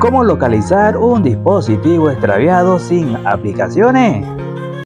¿Cómo localizar un dispositivo extraviado sin aplicaciones?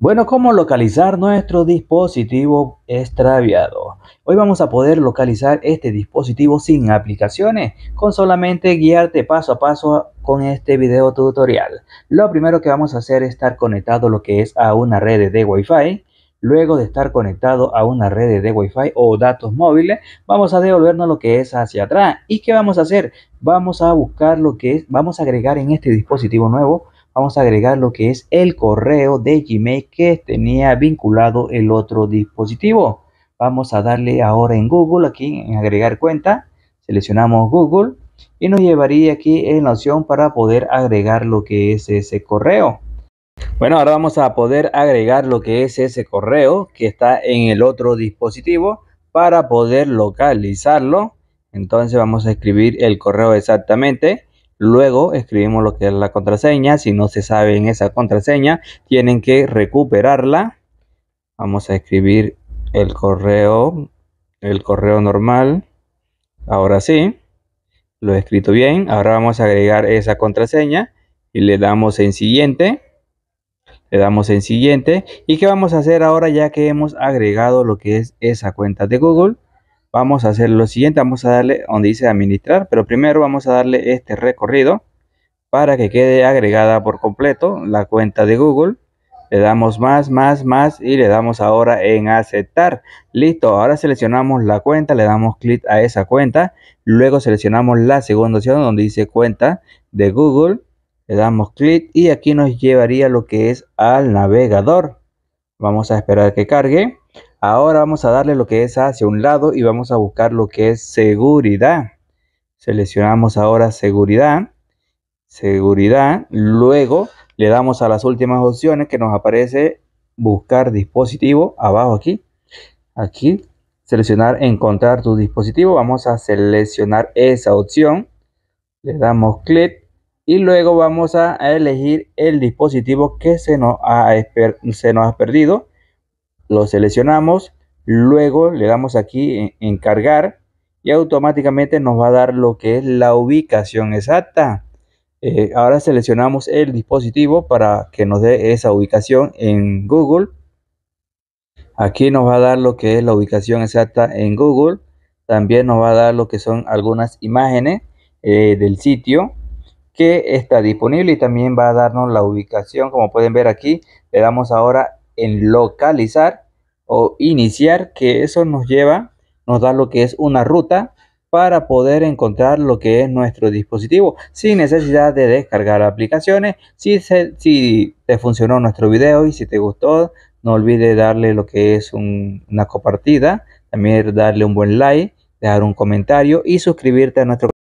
Bueno, ¿cómo localizar nuestro dispositivo extraviado? Hoy vamos a poder localizar este dispositivo sin aplicaciones con solamente guiarte paso a paso con este video tutorial. Lo primero que vamos a hacer es estar conectado lo que es a una red de Wi-Fi Luego de estar conectado a una red de Wi-Fi o datos móviles, vamos a devolvernos lo que es hacia atrás. ¿Y qué vamos a hacer? Vamos a buscar lo que es, vamos a agregar en este dispositivo nuevo, vamos a agregar lo que es el correo de Gmail que tenía vinculado el otro dispositivo. Vamos a darle ahora en Google, aquí en agregar cuenta, seleccionamos Google y nos llevaría aquí en la opción para poder agregar lo que es ese correo. Bueno, ahora vamos a poder agregar lo que es ese correo que está en el otro dispositivo para poder localizarlo. Entonces vamos a escribir el correo exactamente. Luego escribimos lo que es la contraseña. Si no se sabe en esa contraseña, tienen que recuperarla. Vamos a escribir el correo, el correo normal. Ahora sí, lo he escrito bien. Ahora vamos a agregar esa contraseña y le damos en siguiente le damos en siguiente y qué vamos a hacer ahora ya que hemos agregado lo que es esa cuenta de Google vamos a hacer lo siguiente vamos a darle donde dice administrar pero primero vamos a darle este recorrido para que quede agregada por completo la cuenta de Google le damos más, más, más y le damos ahora en aceptar. Listo, ahora seleccionamos la cuenta, le damos clic a esa cuenta. Luego seleccionamos la segunda opción donde dice cuenta de Google. Le damos clic y aquí nos llevaría lo que es al navegador. Vamos a esperar que cargue. Ahora vamos a darle lo que es hacia un lado y vamos a buscar lo que es seguridad. Seleccionamos ahora seguridad. Seguridad. Luego le damos a las últimas opciones que nos aparece buscar dispositivo abajo aquí. Aquí seleccionar encontrar tu dispositivo. Vamos a seleccionar esa opción. Le damos clic y luego vamos a elegir el dispositivo que se nos ha, se nos ha perdido. Lo seleccionamos, luego le damos aquí en, cargar y automáticamente nos va a dar lo que es la ubicación exacta. Eh, ahora seleccionamos el dispositivo para que nos dé esa ubicación en Google. Aquí nos va a dar lo que es la ubicación exacta en Google. También nos va a dar lo que son algunas imágenes eh, del sitio que está disponible y también va a darnos la ubicación como pueden ver aquí le damos ahora en localizar o iniciar que eso nos lleva nos da lo que es una ruta para poder encontrar lo que es nuestro dispositivo sin necesidad de descargar aplicaciones si, si te funcionó nuestro video y si te gustó no olvides darle lo que es una compartida también darle un buen like dejar un comentario y suscribirte a nuestro